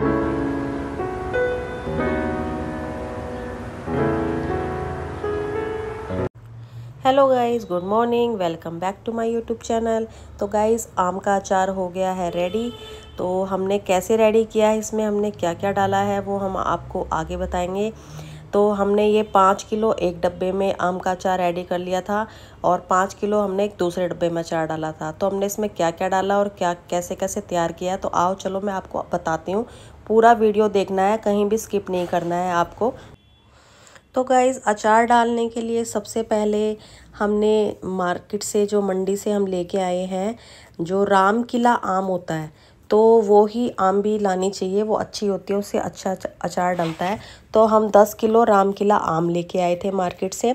hello guys good morning welcome back to my YouTube channel तो guys आम का अचार हो गया है रेडी तो हमने कैसे रेडी किया है इसमें हमने क्या क्या डाला है वो हम आपको आगे बताएंगे तो हमने ये पाँच किलो एक डब्बे में आम का अचार रेडी कर लिया था और पाँच किलो हमने एक दूसरे डब्बे में अचार डाला था तो हमने इसमें क्या क्या डाला और क्या कैसे कैसे तैयार किया तो आओ चलो मैं आपको बताती हूँ पूरा वीडियो देखना है कहीं भी स्किप नहीं करना है आपको तो गाइज़ अचार डालने के लिए सबसे पहले हमने मार्केट से जो मंडी से हम लेके आए हैं जो राम किला आम होता है तो वो ही आम भी लानी चाहिए वो अच्छी होती है उससे अच्छा अचार डलता है तो हम 10 किलो राम किला आम लेके आए थे मार्केट से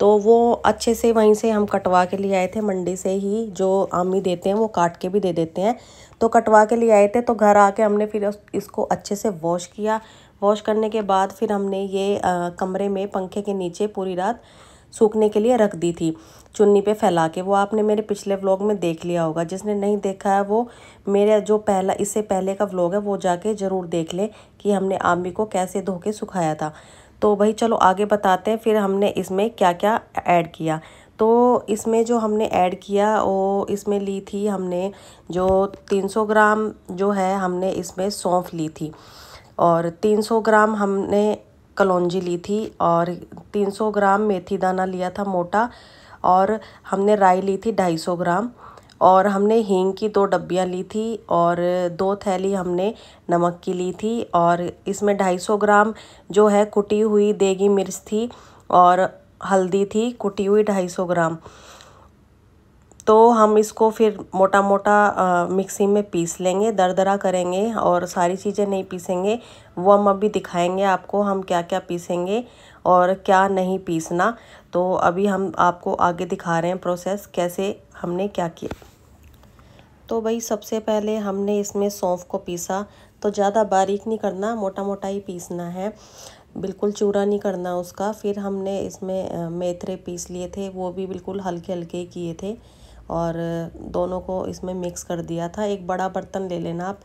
तो वो अच्छे से वहीं से हम कटवा के लिए आए थे मंडी से ही जो आम ही देते हैं वो काट के भी दे देते हैं तो कटवा के लिए आए थे तो घर आके हमने फिर इसको अच्छे से वॉश किया वॉश करने के बाद फिर हमने ये आ, कमरे में पंखे के नीचे पूरी रात सूखने के लिए रख दी थी चुन्नी पे फैला के वो आपने मेरे पिछले व्लॉग में देख लिया होगा जिसने नहीं देखा है वो मेरा जो पहला इससे पहले का व्लॉग है वो जाके ज़रूर देख ले कि हमने आमी को कैसे धो के सुखाया था तो भाई चलो आगे बताते हैं फिर हमने इसमें क्या क्या ऐड किया तो इसमें जो हमने ऐड किया वो इसमें ली थी हमने जो 300 ग्राम जो है हमने इसमें सौंफ ली थी और 300 ग्राम हमने कलौजी ली थी और 300 ग्राम मेथी दाना लिया था मोटा और हमने राई ली थी 250 ग्राम और हमने हींग की दो डब्बियाँ ली थी और दो थैली हमने नमक की ली थी और इसमें 250 ग्राम जो है कुटी हुई देगी मिर्च थी और हल्दी थी कुटी हुई 250 ग्राम तो हम इसको फिर मोटा मोटा मिक्सी में पीस लेंगे दरदरा करेंगे और सारी चीज़ें नहीं पीसेंगे वो हम अभी दिखाएंगे आपको हम क्या क्या पीसेंगे और क्या नहीं पीसना तो अभी हम आपको आगे दिखा रहे हैं प्रोसेस कैसे हमने क्या किया तो भाई सबसे पहले हमने इसमें सौंफ को पीसा तो ज़्यादा बारीक नहीं करना मोटा मोटा ही पीसना है बिल्कुल चूरा नहीं करना उसका फिर हमने इसमें मेथरे पीस लिए थे वो भी बिल्कुल हल्के हल्के किए थे और दोनों को इसमें मिक्स कर दिया था एक बड़ा बर्तन ले लेना आप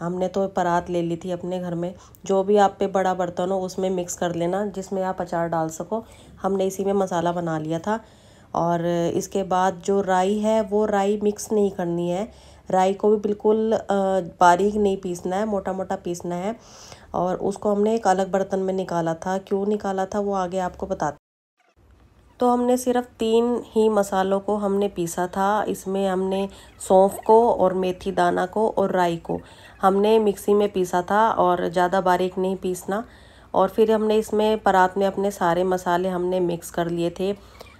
हमने तो परात ले ली थी अपने घर में जो भी आप पे बड़ा बर्तन हो उसमें मिक्स कर लेना जिसमें आप अचार डाल सको हमने इसी में मसाला बना लिया था और इसके बाद जो राई है वो राई मिक्स नहीं करनी है राई को भी बिल्कुल बारीक नहीं पीसना है मोटा मोटा पीसना है और उसको हमने एक अलग बर्तन में निकाला था क्यों निकाला था वो आगे आपको बता तो हमने सिर्फ तीन ही मसालों को हमने पीसा था इसमें हमने सौंफ को और मेथी दाना को और राई को हमने मिक्सी में पीसा था और ज़्यादा बारीक नहीं पीसना और फिर हमने इसमें परात में अपने सारे मसाले हमने मिक्स कर लिए थे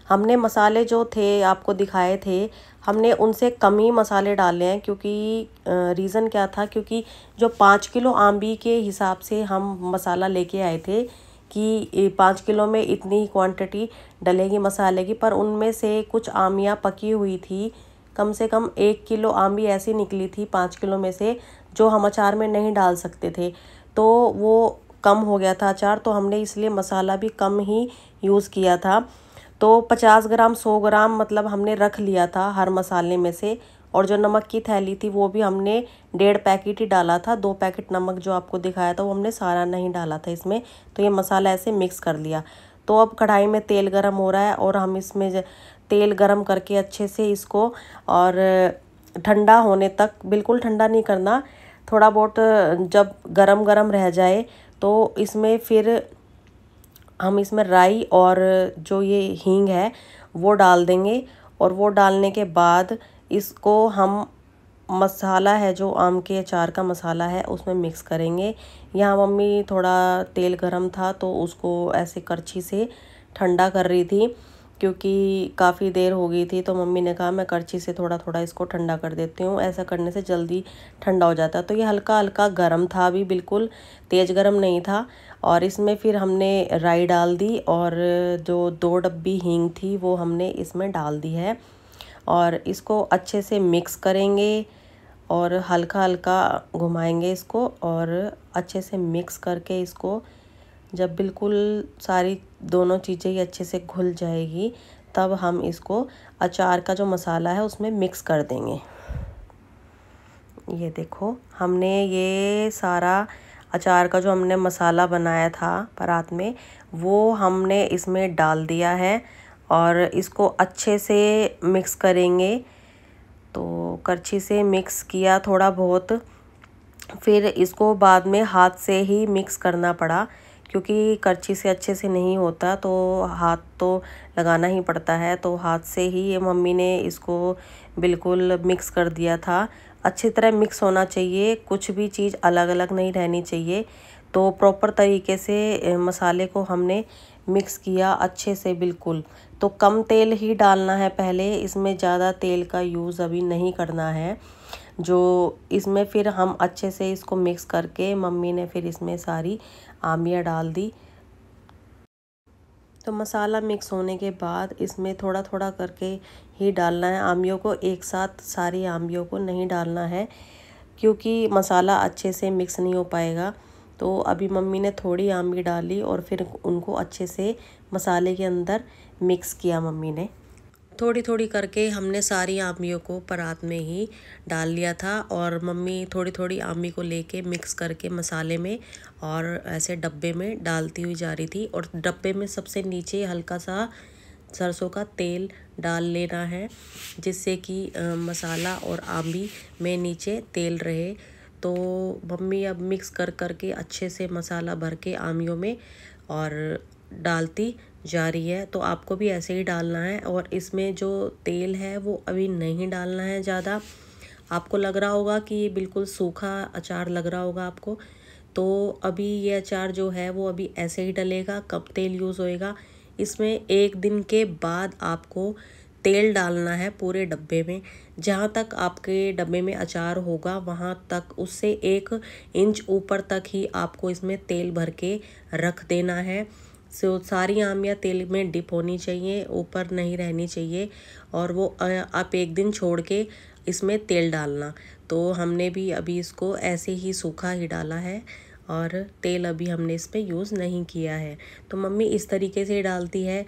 हमने मसाले जो थे आपको दिखाए थे हमने उनसे कम ही मसाले डाले हैं क्योंकि रीज़न क्या था क्योंकि जो पाँच किलो आम्बी के हिसाब से हम मसाला लेके आए थे कि पाँच किलो में इतनी ही क्वांटिटी डलेगी मसाले की पर उनमें से कुछ आमियाँ पकी हुई थी कम से कम एक किलो आम भी ऐसी निकली थी पाँच किलो में से जो हम अचार में नहीं डाल सकते थे तो वो कम हो गया था अचार तो हमने इसलिए मसाला भी कम ही यूज़ किया था तो पचास ग्राम सौ ग्राम मतलब हमने रख लिया था हर मसाले में से और जो नमक की थैली थी वो भी हमने डेढ़ पैकेट ही डाला था दो पैकेट नमक जो आपको दिखाया था वो हमने सारा नहीं डाला था इसमें तो ये मसाला ऐसे मिक्स कर लिया तो अब कढ़ाई में तेल गरम हो रहा है और हम इसमें तेल गरम करके अच्छे से इसको और ठंडा होने तक बिल्कुल ठंडा नहीं करना थोड़ा बहुत जब गरम गरम रह जाए तो इसमें फिर हम इसमें राई और जो ये हींग है वो डाल देंगे और वो डालने के बाद इसको हम मसाला है जो आम के अचार का मसाला है उसमें मिक्स करेंगे यहाँ मम्मी थोड़ा तेल गरम था तो उसको ऐसे करछी से ठंडा कर रही थी क्योंकि काफ़ी देर हो गई थी तो मम्मी ने कहा मैं करछी से थोड़ा थोड़ा इसको ठंडा कर देती हूँ ऐसा करने से जल्दी ठंडा हो जाता है तो ये हल्का हल्का गर्म था अभी बिल्कुल तेज़ गर्म नहीं था और इसमें फिर हमने राई डाल दी और जो दो डब्बी हींग थी वो हमने इसमें डाल दी है और इसको अच्छे से मिक्स करेंगे और हल्का हल्का घुमाएंगे इसको और अच्छे से मिक्स करके इसको जब बिल्कुल सारी दोनों चीज़ें ही अच्छे से घुल जाएगी तब हम इसको अचार का जो मसाला है उसमें मिक्स कर देंगे ये देखो हमने ये सारा अचार का जो हमने मसाला बनाया था परात में वो हमने इसमें डाल दिया है और इसको अच्छे से मिक्स करेंगे तो करछी से मिक्स किया थोड़ा बहुत फिर इसको बाद में हाथ से ही मिक्स करना पड़ा क्योंकि करछी से अच्छे से नहीं होता तो हाथ तो लगाना ही पड़ता है तो हाथ से ही ये मम्मी ने इसको बिल्कुल मिक्स कर दिया था अच्छी तरह मिक्स होना चाहिए कुछ भी चीज़ अलग अलग नहीं रहनी चाहिए तो प्रॉपर तरीके से मसाले को हमने मिक्स किया अच्छे से बिल्कुल तो कम तेल ही डालना है पहले इसमें ज़्यादा तेल का यूज़ अभी नहीं करना है जो इसमें फिर हम अच्छे से इसको मिक्स करके मम्मी ने फिर इसमें सारी आमियाँ डाल दी तो मसाला मिक्स होने के बाद इसमें थोड़ा थोड़ा करके ही डालना है आमियों को एक साथ सारी आमियों को नहीं डालना है क्योंकि मसाला अच्छे से मिक्स नहीं हो पाएगा तो अभी मम्मी ने थोड़ी आम भी डाली और फिर उनको अच्छे से मसाले के अंदर मिक्स किया मम्मी ने थोड़ी थोड़ी करके हमने सारी आमियों को परात में ही डाल लिया था और मम्मी थोड़ी थोड़ी आमी को लेके मिक्स करके मसाले में और ऐसे डब्बे में डालती हुई जा रही थी और डब्बे में सबसे नीचे हल्का सा सरसों का तेल डाल लेना है जिससे कि मसाला और आमी में नीचे तेल रहे तो मम्मी अब मिक्स कर करके अच्छे से मसाला भर के आमियों में और डालती जा रही है तो आपको भी ऐसे ही डालना है और इसमें जो तेल है वो अभी नहीं डालना है ज़्यादा आपको लग रहा होगा कि ये बिल्कुल सूखा अचार लग रहा होगा आपको तो अभी ये अचार जो है वो अभी ऐसे ही डलेगा कब तेल यूज़ होएगा इसमें एक दिन के बाद आपको तेल डालना है पूरे डब्बे में जहाँ तक आपके डब्बे में अचार होगा वहाँ तक उससे एक इंच ऊपर तक ही आपको इसमें तेल भर के रख देना है सो सारी आमियाँ तेल में डिप होनी चाहिए ऊपर नहीं रहनी चाहिए और वो आप एक दिन छोड़ के इसमें तेल डालना तो हमने भी अभी इसको ऐसे ही सूखा ही डाला है और तेल अभी हमने इस पर यूज़ नहीं किया है तो मम्मी इस तरीके से डालती है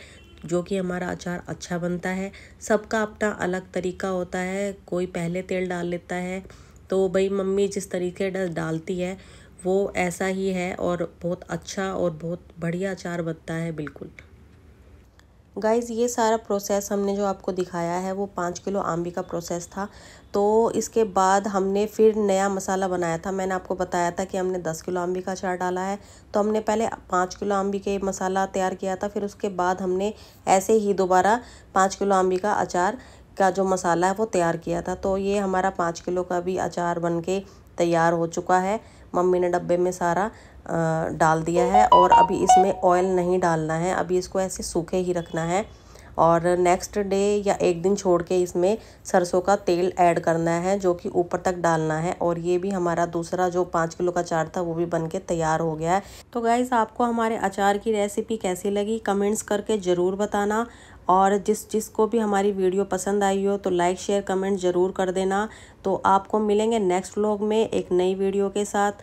जो कि हमारा अचार अच्छा बनता है सबका अपना अलग तरीका होता है कोई पहले तेल डाल लेता है तो भाई मम्मी जिस तरीके डालती है वो ऐसा ही है और बहुत अच्छा और बहुत बढ़िया अचार बनता है बिल्कुल गाइज़ ये सारा प्रोसेस हमने जो आपको दिखाया है वो पाँच किलो आंबी का प्रोसेस था तो इसके बाद हमने फिर नया मसाला बनाया था मैंने आपको बताया था कि हमने दस किलो आम्बी का अचार डाला है तो हमने पहले पाँच किलो आंबी के मसाला तैयार किया था फिर उसके बाद हमने ऐसे ही दोबारा पाँच किलो आम्बी का अचार का जो मसाला है वो तैयार किया था तो ये हमारा पाँच किलो का भी अचार बन के तैयार हो चुका है मम्मी ने डब्बे में सारा डाल दिया है और अभी इसमें ऑयल नहीं डालना है अभी इसको ऐसे सूखे ही रखना है और नेक्स्ट डे या एक दिन छोड़ के इसमें सरसों का तेल ऐड करना है जो कि ऊपर तक डालना है और ये भी हमारा दूसरा जो पाँच किलो का अचार था वो भी बन के तैयार हो गया है तो गाइज़ आपको हमारे अचार की रेसिपी कैसी लगी कमेंट्स करके ज़रूर बताना और जिस जिसको भी हमारी वीडियो पसंद आई हो तो लाइक शेयर कमेंट ज़रूर कर देना तो आपको मिलेंगे नेक्स्ट व्लॉग में एक नई वीडियो के साथ